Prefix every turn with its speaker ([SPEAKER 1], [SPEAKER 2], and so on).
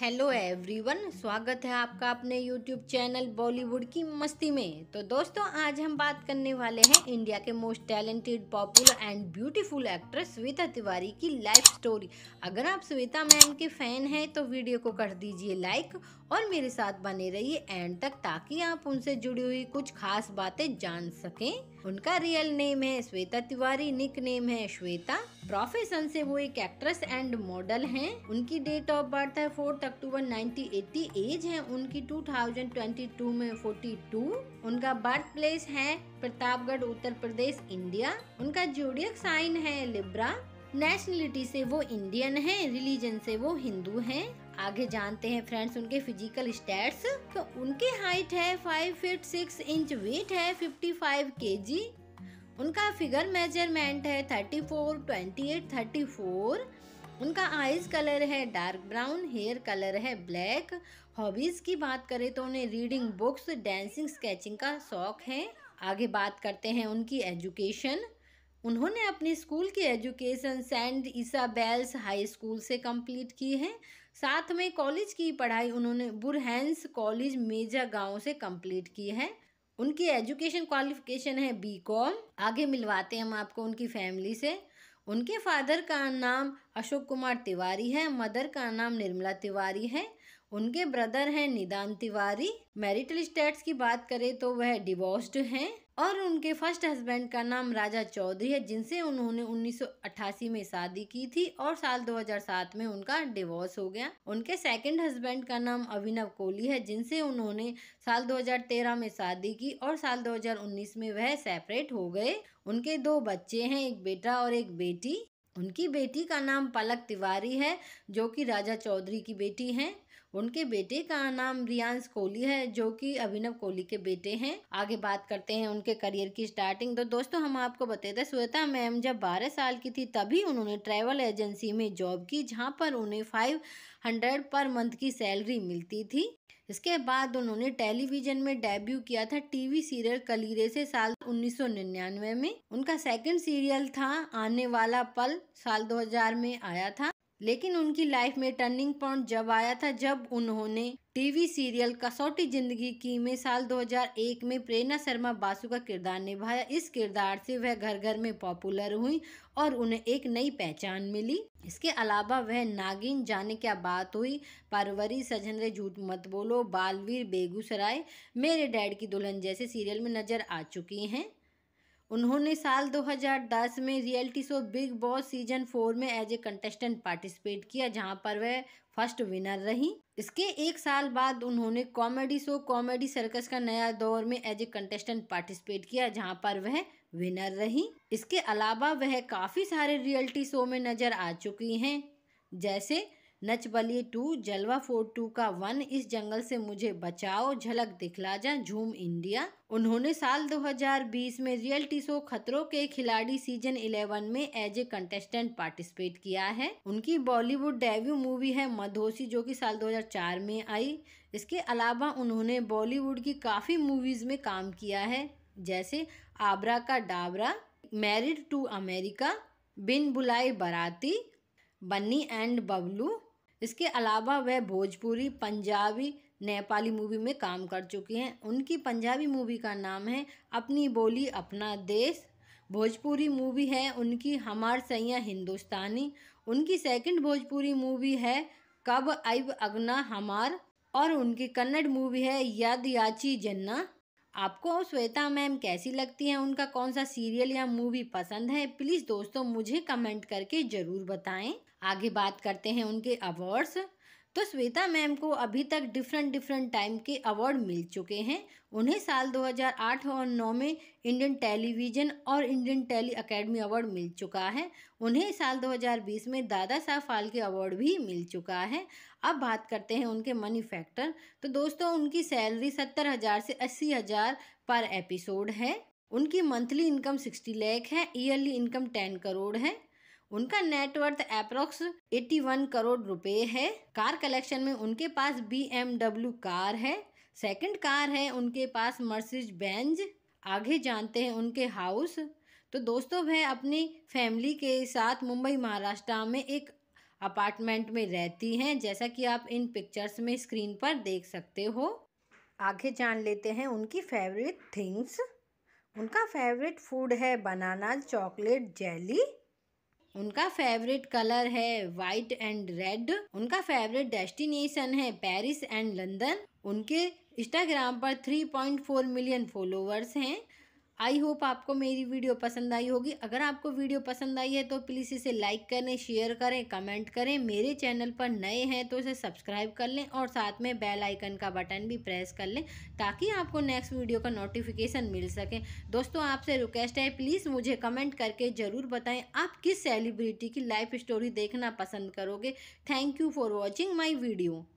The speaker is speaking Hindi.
[SPEAKER 1] हेलो एवरीवन स्वागत है आपका अपने यूट्यूब चैनल बॉलीवुड की मस्ती में तो दोस्तों आज हम बात करने वाले हैं इंडिया के most talented popular and beautiful actress Shweta Tiwari की लाइफ स्टोरी अगर आप श्वेता मैम के फैन हैं तो वीडियो को कर दीजिए लाइक और मेरे साथ बने रहिए एंड तक ताकि आप उनसे जुड़ी हुई कुछ खास बातें जान सकें उनका रियल नेम है श्वेता तिवारी निक नेम है श्वेता प्रोफेशन से वो एक एक्ट्रेस एंड मॉडल हैं उनकी डेट ऑफ बर्थ है फोर्थ अक्टूबर 1980 एज है उनकी 2022 में 42 उनका बर्थ प्लेस है प्रतापगढ़ उत्तर प्रदेश इंडिया उनका जूडियक साइन है लिब्रा नेशनलिटी से वो इंडियन है रिलीजन से वो हिंदू है आगे जानते हैं फ्रेंड्स उनके फिजिकल स्टेट्स तो उनकी हाइट है five feet six inch weight है फिफ्टी के जी उनका फिगर मेजरमेंट है 34, 28, 34 उनका आइज कलर है डार्क ब्राउन हेयर कलर है ब्लैक हॉबीज़ की बात करें तो उन्हें रीडिंग बुक्स डांसिंग स्केचिंग का शौक है आगे बात करते हैं उनकी एजुकेशन उन्होंने अपने स्कूल की education Saint Bells High School से कंप्लीट की है साथ में कॉलेज की पढ़ाई उन्होंने बुरहैंस कॉलेज मेजा गांव से कंप्लीट की है उनकी एजुकेशन क्वालिफिकेशन है बी कॉम आगे मिलवाते हैं हम आपको उनकी फैमिली से उनके फादर का नाम अशोक कुमार तिवारी है मदर का नाम निर्मला तिवारी है उनके ब्रदर हैं निदान तिवारी मैरिटल स्टेट्स की बात करें तो वह डिवोर्स्ड हैं और उनके फर्स्ट हस्बैंड का नाम राजा चौधरी है जिनसे उन्होंने 1988 में शादी की थी और साल 2007 में उनका डिवोर्स हो गया उनके सेकंड हस्बैंड का नाम अभिनव कोहली है जिनसे उन्होंने साल 2013 में शादी की और साल 2019 में वह सेपरेट हो गए उनके दो बच्चे हैं एक बेटा और एक बेटी उनकी बेटी का नाम पलक तिवारी है जो कि राजा चौधरी की बेटी हैं उनके बेटे का नाम रियांश कोहली है जो कि अभिनव कोहली के बेटे हैं आगे बात करते हैं उनके करियर की स्टार्टिंग तो दोस्तों हम आपको बताते श्वेता मैम जब बारह साल की थी तभी उन्होंने ट्रैवल एजेंसी में जॉब की जहाँ पर उन्हें फाइव हंड्रेड पर मंथ की सैलरी मिलती थी इसके बाद उन्होंने टेलीविजन में डेब्यू किया था टीवी सीरियल कलीरे से साल 1999 में उनका सेकंड सीरियल था आने वाला पल साल 2000 में आया था लेकिन उनकी लाइफ में टर्निंग पॉइंट जब आया था जब उन्होंने टीवी सीरियल कसौटी जिंदगी की में साल 2001 में प्रेरणा शर्मा बासु का किरदार निभाया इस किरदार से वह घर घर में पॉपुलर हुई और उन्हें एक नई पहचान मिली इसके अलावा वह नागिन जाने क्या बात हुई परवरी सजन रे झूठ मत बोलो बालवीर बेगूसराय मेरे डैड की दुल्हन जैसे सीरियल में नजर आ चुकी हैं उन्होंने साल 2010 में reality show Bigg Boss season four में एज ए कंटेस्टेंट पार्टिसिपेट किया जहां पर वह फर्स्ट विनर रही इसके एक साल बाद उन्होंने कॉमेडी शो कॉमेडी सर्कस का नया दौर में एज ए कंटेस्टेंट पार्टिसिपेट किया जहां पर वह विनर रही इसके अलावा वह काफ़ी सारे रियलिटी शो में नज़र आ चुकी हैं जैसे Nach Baliye two Jalwa four two का वन इस जंगल से मुझे बचाओ झलक दिखला जा झूम इंडिया उन्होंने साल 2020 में रियलिटी शो खतरों के खिलाड़ी सीजन 11 में एज ए कंटेस्टेंट पार्टिसिपेट किया है उनकी बॉलीवुड डेब्यू मूवी है मधोसी जो कि साल 2004 में आई इसके अलावा उन्होंने बॉलीवुड की काफ़ी मूवीज़ में काम किया है जैसे Aabra Ka Daabra married to America Bin Bulaye Baraati Banni and Bablu इसके अलावा वह भोजपुरी पंजाबी नेपाली मूवी में काम कर चुकी हैं उनकी पंजाबी मूवी का नाम है अपनी बोली अपना देश भोजपुरी मूवी है उनकी हमार सैया हिंदुस्तानी उनकी सेकंड भोजपुरी मूवी है कब अब अगना हमार और उनकी कन्नड़ मूवी है याद याची जन्ना आपको श्वेता मैम कैसी लगती हैं उनका कौन सा सीरियल या मूवी पसंद है प्लीज़ दोस्तों मुझे कमेंट करके ज़रूर बताएं आगे बात करते हैं उनके अवार्ड्स तो श्वेता मैम को अभी तक डिफरेंट डिफरेंट टाइम के अवार्ड मिल चुके हैं उन्हें साल 2008 और 9 में इंडियन टेलीविज़न और इंडियन टेली अकेडमी अवार्ड मिल चुका है उन्हें साल 2020 में दादा साहब फाल्के अवार्ड भी मिल चुका है अब बात करते हैं उनके मनी फैक्टर तो दोस्तों उनकी सैलरी सत्तर हज़ार से अस्सी हज़ार पर एपिसोड है उनकी मंथली इनकम सिक्सटी लैख है ईयरली इनकम टेन करोड़ है उनका नेटवर्थ अप्रोक्स 81 करोड़ रुपए है कार कलेक्शन में उनके पास बी कार है सेकंड कार है उनके पास मर्सिज बेंज आगे जानते हैं उनके हाउस तो दोस्तों वह अपनी फैमिली के साथ मुंबई महाराष्ट्र में एक अपार्टमेंट में रहती हैं जैसा कि आप इन पिक्चर्स में स्क्रीन पर देख सकते हो आगे जान लेते हैं उनकी फेवरेट थिंग्स उनका फेवरेट फूड है बनाना चॉकलेट जेली उनका फेवरेट कलर है वाइट एंड रेड उनका फेवरेट डेस्टिनेशन है पेरिस एंड लंदन उनके इंस्टाग्राम पर 3.4 मिलियन फॉलोअर्स हैं आई होप आपको मेरी वीडियो पसंद आई होगी अगर आपको वीडियो पसंद आई है तो प्लीज़ इसे लाइक करें शेयर करें कमेंट करें मेरे चैनल पर नए हैं तो इसे सब्सक्राइब कर लें और साथ में बेल आइकन का बटन भी प्रेस कर लें ताकि आपको नेक्स्ट वीडियो का नोटिफिकेशन मिल सके दोस्तों आपसे रिक्वेस्ट है प्लीज़ मुझे कमेंट करके ज़रूर बताएँ आप किस सेलिब्रिटी की लाइफ स्टोरी देखना पसंद करोगे thank you for watching my video